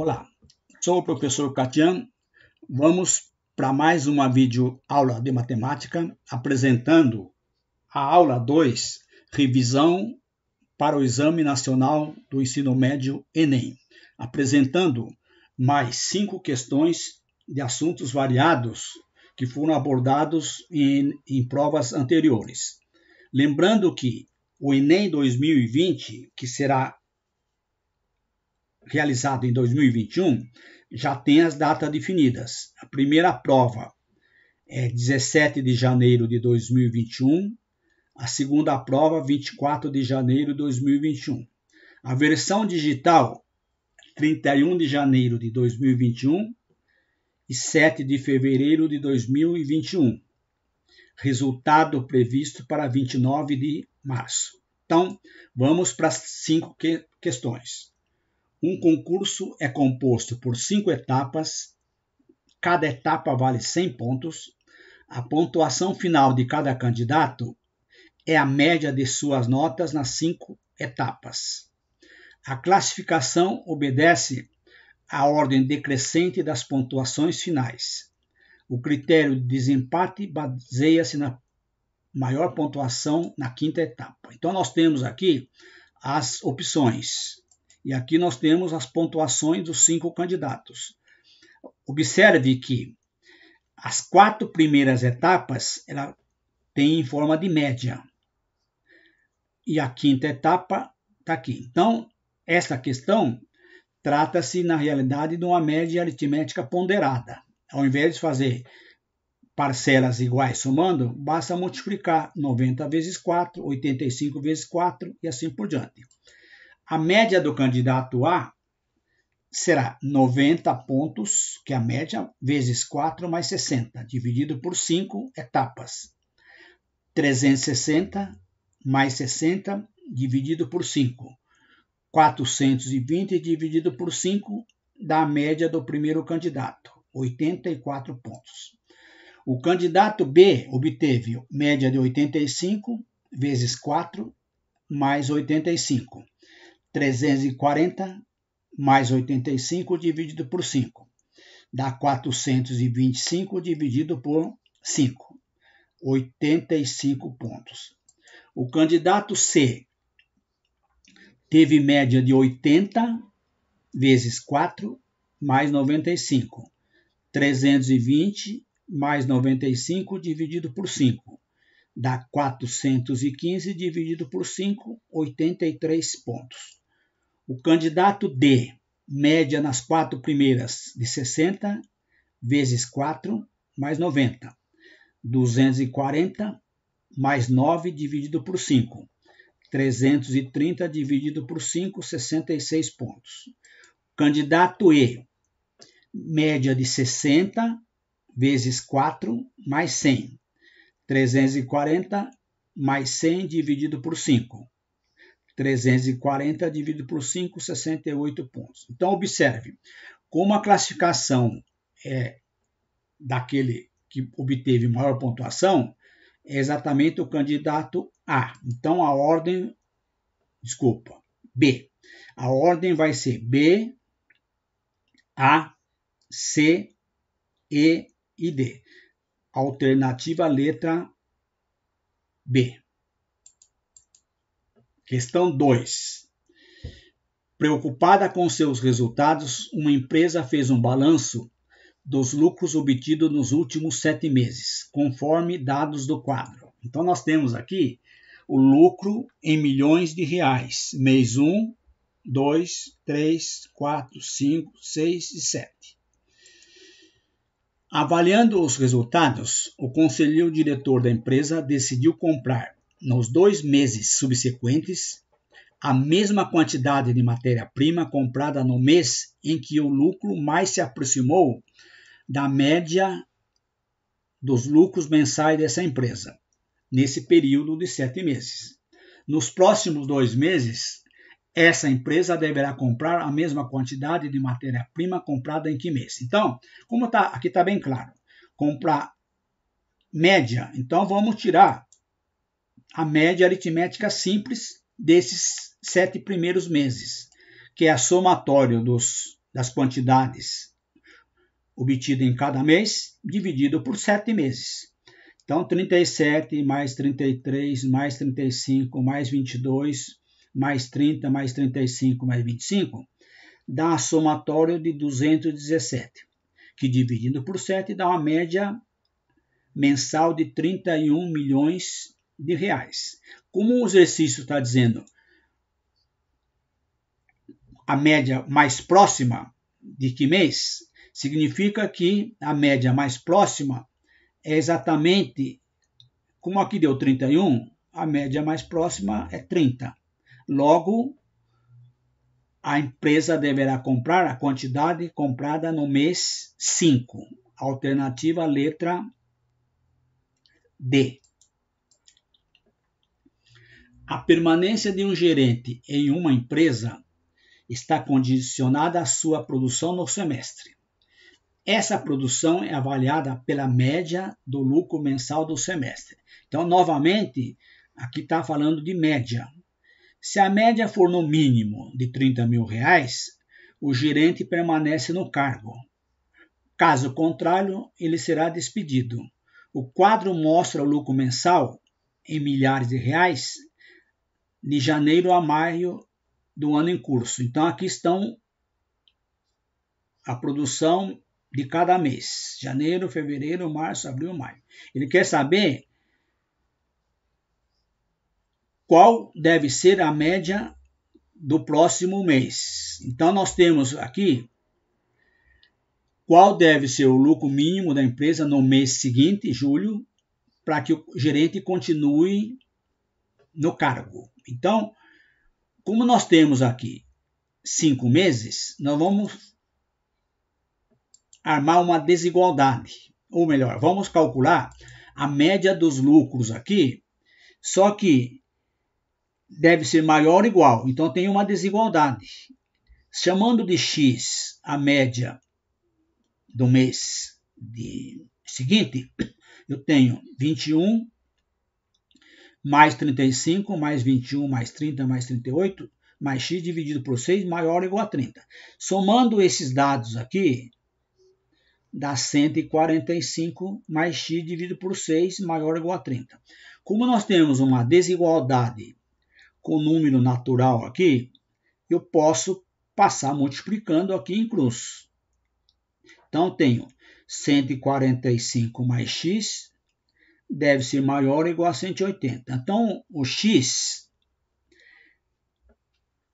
Olá, sou o professor Katian. Vamos para mais uma vídeo aula de matemática, apresentando a aula 2, revisão para o Exame Nacional do Ensino Médio ENEM, apresentando mais cinco questões de assuntos variados que foram abordados em, em provas anteriores. Lembrando que o Enem 2020, que será realizado em 2021 já tem as datas definidas. A primeira prova é 17 de janeiro de 2021, a segunda prova 24 de janeiro de 2021. A versão digital 31 de janeiro de 2021 e 7 de fevereiro de 2021. Resultado previsto para 29 de março. Então, vamos para as cinco que questões. Um concurso é composto por cinco etapas, cada etapa vale 100 pontos. A pontuação final de cada candidato é a média de suas notas nas cinco etapas. A classificação obedece à ordem decrescente das pontuações finais. O critério de desempate baseia-se na maior pontuação na quinta etapa. Então, nós temos aqui as opções e aqui nós temos as pontuações dos cinco candidatos. Observe que as quatro primeiras etapas ela tem em forma de média. E a quinta etapa está aqui. Então, essa questão trata-se, na realidade, de uma média aritmética ponderada. Ao invés de fazer parcelas iguais somando, basta multiplicar 90 vezes 4, 85 vezes 4 e assim por diante. A média do candidato A será 90 pontos, que é a média, vezes 4 mais 60, dividido por 5 etapas. 360 mais 60, dividido por 5. 420 dividido por 5 dá a média do primeiro candidato, 84 pontos. O candidato B obteve média de 85 vezes 4 mais 85. 340 mais 85 dividido por 5. Dá 425 dividido por 5. 85 pontos. O candidato C teve média de 80 vezes 4 mais 95. 320 mais 95 dividido por 5. Dá 415 dividido por 5, 83 pontos. O candidato D, média nas quatro primeiras de 60 vezes 4 mais 90, 240 mais 9 dividido por 5, 330 dividido por 5, 66 pontos. Candidato E, média de 60 vezes 4 mais 100, 340 mais 100 dividido por 5, 340 dividido por 5, 68 pontos. Então, observe, como a classificação é daquele que obteve maior pontuação, é exatamente o candidato A. Então, a ordem, desculpa, B. A ordem vai ser B, A, C, E e D. Alternativa letra B. Questão 2. Preocupada com seus resultados, uma empresa fez um balanço dos lucros obtidos nos últimos sete meses, conforme dados do quadro. Então, nós temos aqui o lucro em milhões de reais, mês 1, 2, 3, 4, 5, 6 e 7. Avaliando os resultados, o conselheiro diretor da empresa decidiu comprar nos dois meses subsequentes, a mesma quantidade de matéria-prima comprada no mês em que o lucro mais se aproximou da média dos lucros mensais dessa empresa, nesse período de sete meses. Nos próximos dois meses, essa empresa deverá comprar a mesma quantidade de matéria-prima comprada em que mês. Então, como tá, aqui está bem claro, comprar média, então vamos tirar a média aritmética simples desses sete primeiros meses, que é a somatória das quantidades obtidas em cada mês, dividido por sete meses. Então, 37 mais 33 mais 35 mais 22 mais 30 mais 35 mais 25 dá a somatória de 217, que dividido por 7 dá uma média mensal de 31 milhões de reais. Como o exercício está dizendo a média mais próxima de que mês, significa que a média mais próxima é exatamente, como aqui deu 31, a média mais próxima é 30. Logo, a empresa deverá comprar a quantidade comprada no mês 5. Alternativa letra D. A permanência de um gerente em uma empresa está condicionada à sua produção no semestre. Essa produção é avaliada pela média do lucro mensal do semestre. Então, novamente, aqui está falando de média. Se a média for no mínimo de 30 mil reais, o gerente permanece no cargo. Caso contrário, ele será despedido. O quadro mostra o lucro mensal em milhares de reais de janeiro a maio do ano em curso. Então aqui estão a produção de cada mês: janeiro, fevereiro, março, abril, maio. Ele quer saber qual deve ser a média do próximo mês. Então nós temos aqui qual deve ser o lucro mínimo da empresa no mês seguinte, julho, para que o gerente continue no cargo. Então, como nós temos aqui cinco meses, nós vamos armar uma desigualdade. Ou melhor, vamos calcular a média dos lucros aqui, só que deve ser maior ou igual. Então, tem uma desigualdade. Chamando de x a média do mês de seguinte, eu tenho 21 mais 35, mais 21, mais 30, mais 38, mais x dividido por 6, maior ou igual a 30. Somando esses dados aqui, dá 145 mais x dividido por 6, maior ou igual a 30. Como nós temos uma desigualdade com o número natural aqui, eu posso passar multiplicando aqui em cruz. Então, tenho 145 mais x deve ser maior ou igual a 180. Então, o X,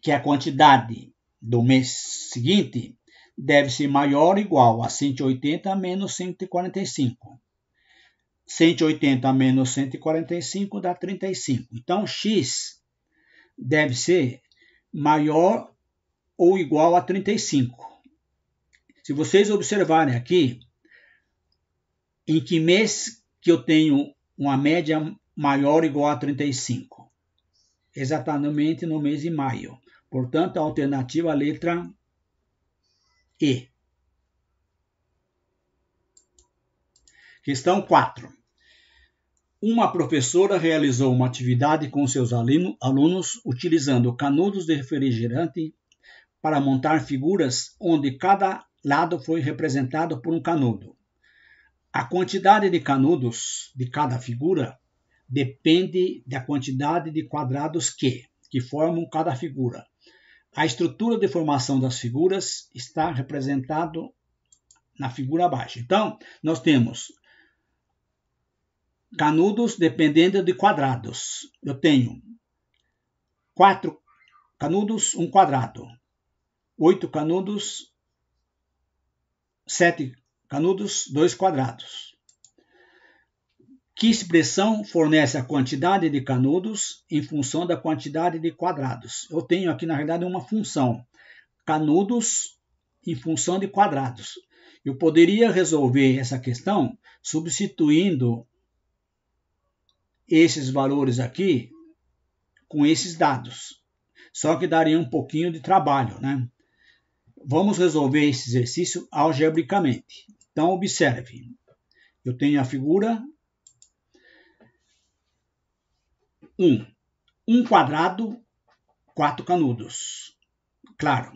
que é a quantidade do mês seguinte, deve ser maior ou igual a 180 menos 145. 180 menos 145 dá 35. Então, x deve ser maior ou igual a 35. Se vocês observarem aqui, em que mês que eu tenho uma média maior ou igual a 35, exatamente no mês de maio. Portanto, a alternativa a letra E. Questão 4. Uma professora realizou uma atividade com seus alino, alunos utilizando canudos de refrigerante para montar figuras onde cada lado foi representado por um canudo. A quantidade de canudos de cada figura depende da quantidade de quadrados que que formam cada figura. A estrutura de formação das figuras está representado na figura abaixo. Então, nós temos canudos dependendo de quadrados. Eu tenho quatro canudos, um quadrado. Oito canudos, sete canudos dois quadrados. Que expressão fornece a quantidade de canudos em função da quantidade de quadrados? Eu tenho aqui, na verdade, uma função, canudos em função de quadrados. Eu poderia resolver essa questão substituindo esses valores aqui com esses dados. Só que daria um pouquinho de trabalho, né? Vamos resolver esse exercício algebricamente. Então, observe. Eu tenho a figura 1. Um quadrado, quatro canudos. Claro.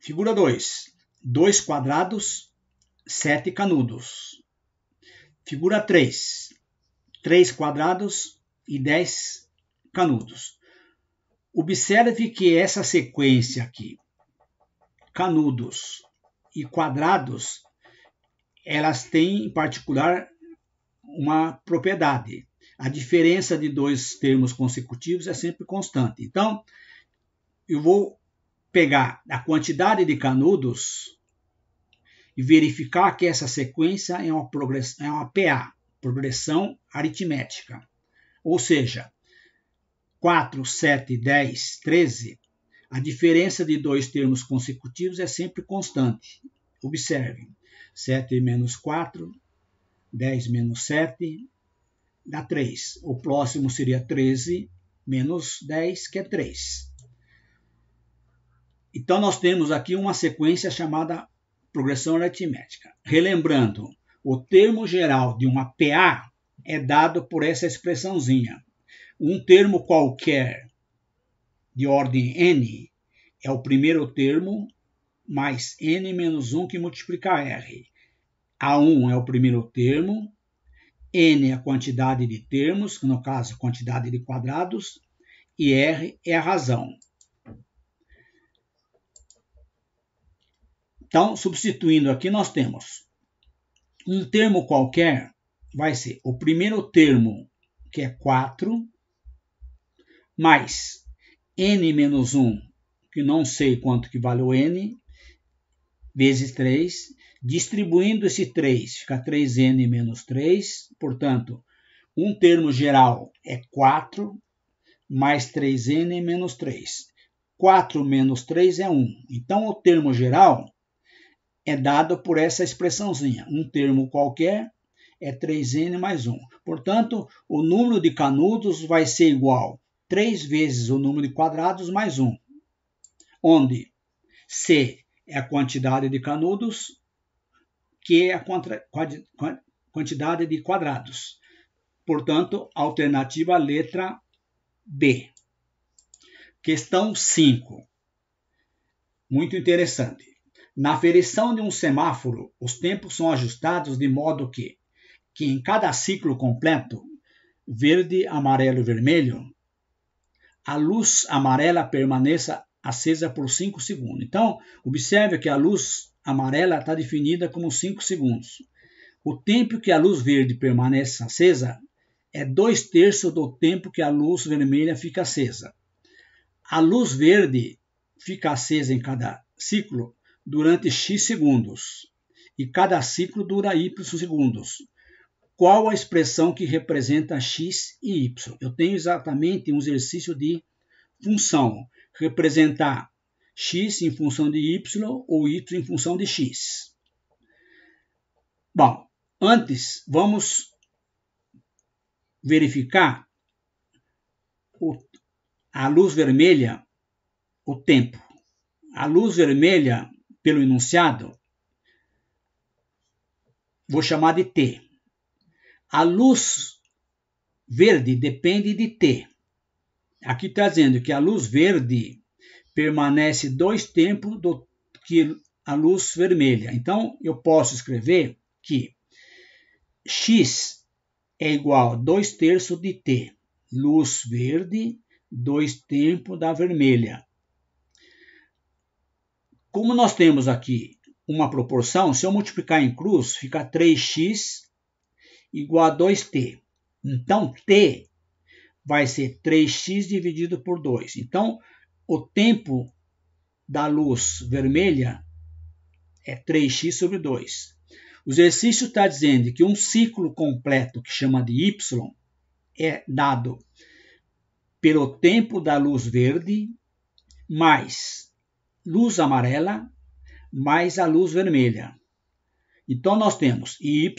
Figura 2. Dois quadrados, sete canudos. Figura 3. Três quadrados e dez canudos. Observe que essa sequência aqui, canudos e quadrados, elas têm em particular uma propriedade. A diferença de dois termos consecutivos é sempre constante. Então, eu vou pegar a quantidade de canudos e verificar que essa sequência é uma, é uma PA, progressão aritmética. Ou seja, 4, 7, 10, 13, a diferença de dois termos consecutivos é sempre constante. Observem. 7 menos 4, 10 menos 7, dá 3. O próximo seria 13 menos 10, que é 3. Então, nós temos aqui uma sequência chamada progressão aritmética. Relembrando, o termo geral de uma PA é dado por essa expressãozinha. Um termo qualquer de ordem n é o primeiro termo mais n menos 1 que multiplica r. A1 é o primeiro termo, n é a quantidade de termos, no caso, quantidade de quadrados, e r é a razão. Então, substituindo aqui, nós temos um termo qualquer, vai ser o primeiro termo, que é 4, mais n menos 1, que não sei quanto que vale o n, vezes 3, distribuindo esse 3, fica 3n menos 3, portanto, um termo geral é 4 mais 3n menos 3. 4 menos 3 é 1. Então, o termo geral é dado por essa expressãozinha. Um termo qualquer é 3n mais 1. Portanto, o número de canudos vai ser igual a 3 vezes o número de quadrados mais 1, onde c é a quantidade de canudos, que é a contra, quantidade de quadrados. Portanto, alternativa letra B. Questão 5. Muito interessante. Na ferição de um semáforo, os tempos são ajustados de modo que, que em cada ciclo completo, verde, amarelo e vermelho, a luz amarela permaneça acesa por 5 segundos. Então, observe que a luz amarela está definida como 5 segundos. O tempo que a luz verde permanece acesa é 2 terços do tempo que a luz vermelha fica acesa. A luz verde fica acesa em cada ciclo durante x segundos e cada ciclo dura y segundos. Qual a expressão que representa x e y? Eu tenho exatamente um exercício de função representar x em função de y ou y em função de x. Bom, antes vamos verificar o, a luz vermelha, o tempo. A luz vermelha, pelo enunciado, vou chamar de T. A luz verde depende de T. Aqui está dizendo que a luz verde permanece dois tempos do que a luz vermelha. Então, eu posso escrever que x é igual a 2 terços de t, luz verde, 2 tempos da vermelha. Como nós temos aqui uma proporção, se eu multiplicar em cruz, fica 3x igual a 2t. Então, t vai ser 3x dividido por 2. Então, o tempo da luz vermelha é 3x sobre 2. O exercício está dizendo que um ciclo completo, que chama de y, é dado pelo tempo da luz verde mais luz amarela mais a luz vermelha. Então, nós temos y,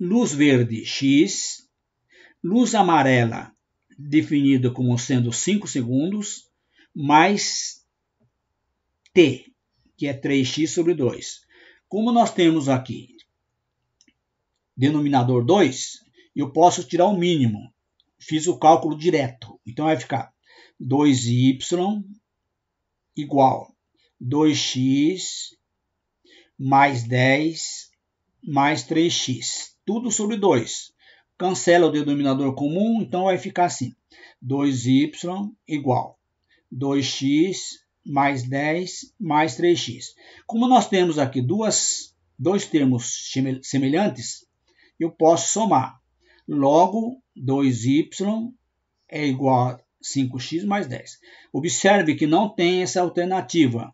luz verde x, Luz amarela, definida como sendo 5 segundos, mais T, que é 3x sobre 2. Como nós temos aqui denominador 2, eu posso tirar o mínimo. Fiz o cálculo direto. Então vai ficar 2y igual 2x mais 10 mais 3x. Tudo sobre 2. Cancela o denominador comum, então vai ficar assim: 2y igual 2x mais 10 mais 3x. Como nós temos aqui duas, dois termos semelhantes, eu posso somar. Logo, 2y é igual a 5x mais 10. Observe que não tem essa alternativa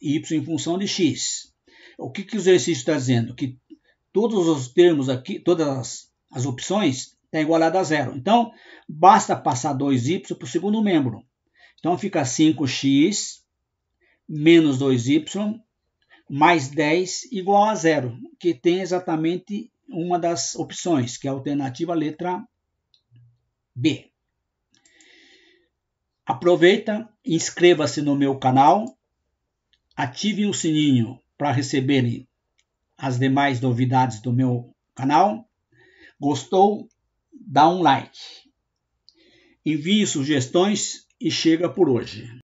y em função de x. O que, que o exercício está dizendo? Que todos os termos aqui, todas as as opções, é igualado a zero. Então, basta passar 2y para o segundo membro. Então, fica 5x menos 2y mais 10 igual a zero, que tem exatamente uma das opções, que é a alternativa letra B. Aproveita, inscreva-se no meu canal, ative o sininho para receberem as demais novidades do meu canal Gostou? Dá um like. Envie sugestões e chega por hoje.